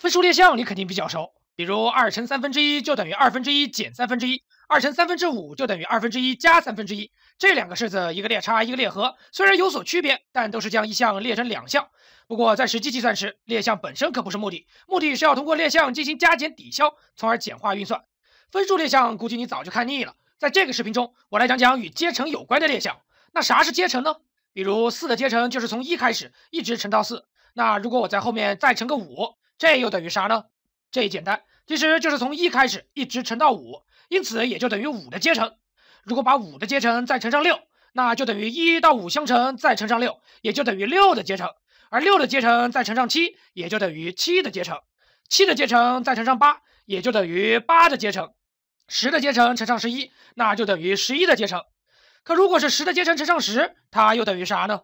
分数裂项你肯定比较熟，比如二乘三分之一就等于二分之一减三分之一，二乘三分之五就等于二分之一加三分之一。这两个式子一个列差，一个列和，虽然有所区别，但都是将一项列成两项。不过在实际计算时，裂项本身可不是目的，目的是要通过裂项进行加减抵消，从而简化运算。分数裂项估计你早就看腻了，在这个视频中，我来讲讲与阶乘有关的裂项。那啥是阶乘呢？比如四的阶乘就是从一开始一直乘到四。那如果我在后面再乘个五。这又等于啥呢？这简单，其实就是从一开始一直乘到五，因此也就等于五的阶乘。如果把五的阶乘再乘上六，那就等于一到五相乘再乘上六，也就等于六的阶乘。而六的阶乘再乘上七，也就等于七的阶乘。七的阶乘再乘上八，也就等于八的阶乘。十的阶乘乘上十一，那就等于十一的阶乘。可如果是十的阶乘乘上十，它又等于啥呢？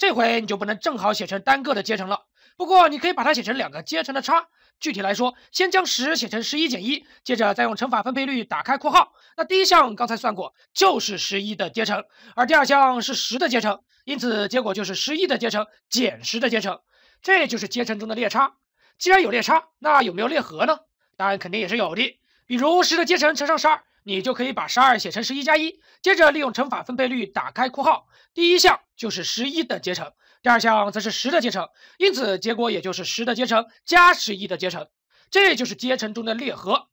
这回你就不能正好写成单个的阶乘了。不过你可以把它写成两个阶乘的差。具体来说，先将十写成十一减一，接着再用乘法分配率打开括号。那第一项刚才算过，就是十一的阶乘，而第二项是十的阶乘，因此结果就是十一的阶乘减十的阶乘。这就是阶乘中的列差。既然有列差，那有没有列和呢？答案肯定也是有的。比如十的阶乘乘上十二。你就可以把十二写成十一加一，接着利用乘法分配律打开括号，第一项就是十一的阶乘，第二项则是十的阶乘，因此结果也就是十的阶乘加十一的阶乘，这就是阶乘中的裂合。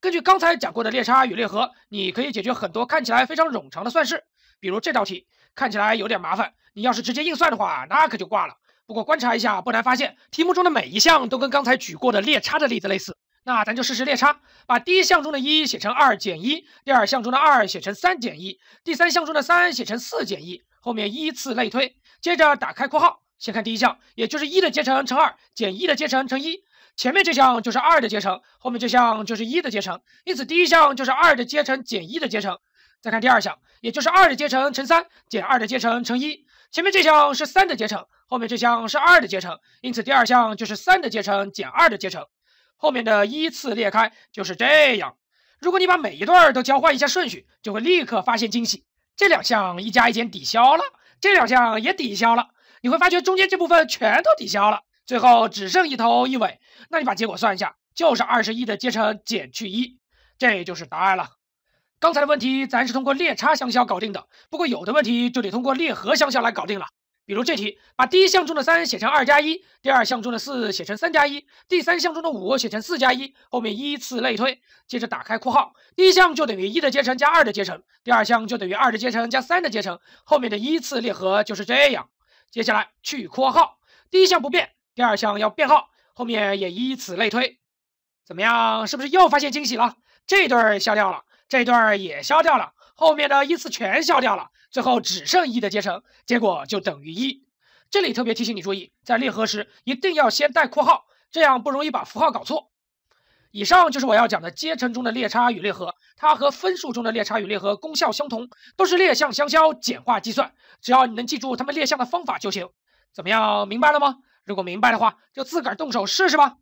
根据刚才讲过的裂差与裂合，你可以解决很多看起来非常冗长的算式，比如这道题看起来有点麻烦，你要是直接硬算的话，那可就挂了。不过观察一下，不难发现题目中的每一项都跟刚才举过的裂差的例子类似。那咱就试试列差，把第一项中的一写成2减1，第二项中的2写成3减1，第三项中的3写成4减1，后面依次类推。接着打开括号，先看第一项，也就是一的阶乘乘2减一的阶乘乘一。前面这项就是2的阶乘，后面这项就是一的阶乘，因此第一项就是2的阶乘减一的阶乘。再看第二项，也就是2的阶乘乘3减2的阶乘乘一。前面这项是3的阶乘，后面这项是2的阶乘，因此第二项就是3的阶乘减2的阶乘。后面的依次裂开就是这样。如果你把每一段都交换一下顺序，就会立刻发现惊喜。这两项一加一减抵消了，这两项也抵消了，你会发觉中间这部分全都抵消了，最后只剩一头一尾。那你把结果算一下，就是二十一的阶乘减去一，这就是答案了。刚才的问题咱是通过列差相消搞定的，不过有的问题就得通过列和相消来搞定了。比如这题，把第一项中的三写成二加一，第二项中的四写成三加一，第三项中的五写成四加一，后面依次类推。接着打开括号，第一项就等于一的阶乘加二的阶乘，第二项就等于二的阶乘加三的阶乘，后面的依次列和就是这样。接下来去括号，第一项不变，第二项要变号，后面也依此类推。怎么样，是不是又发现惊喜了？这段消掉了，这段也消掉了，后面的依次全消掉了。最后只剩一的阶乘，结果就等于一。这里特别提醒你注意，在列合时一定要先带括号，这样不容易把符号搞错。以上就是我要讲的阶乘中的列差与列合，它和分数中的列差与列合功效相同，都是列项相消，简化计算。只要你能记住它们列项的方法就行。怎么样，明白了吗？如果明白的话，就自个儿动手试试吧。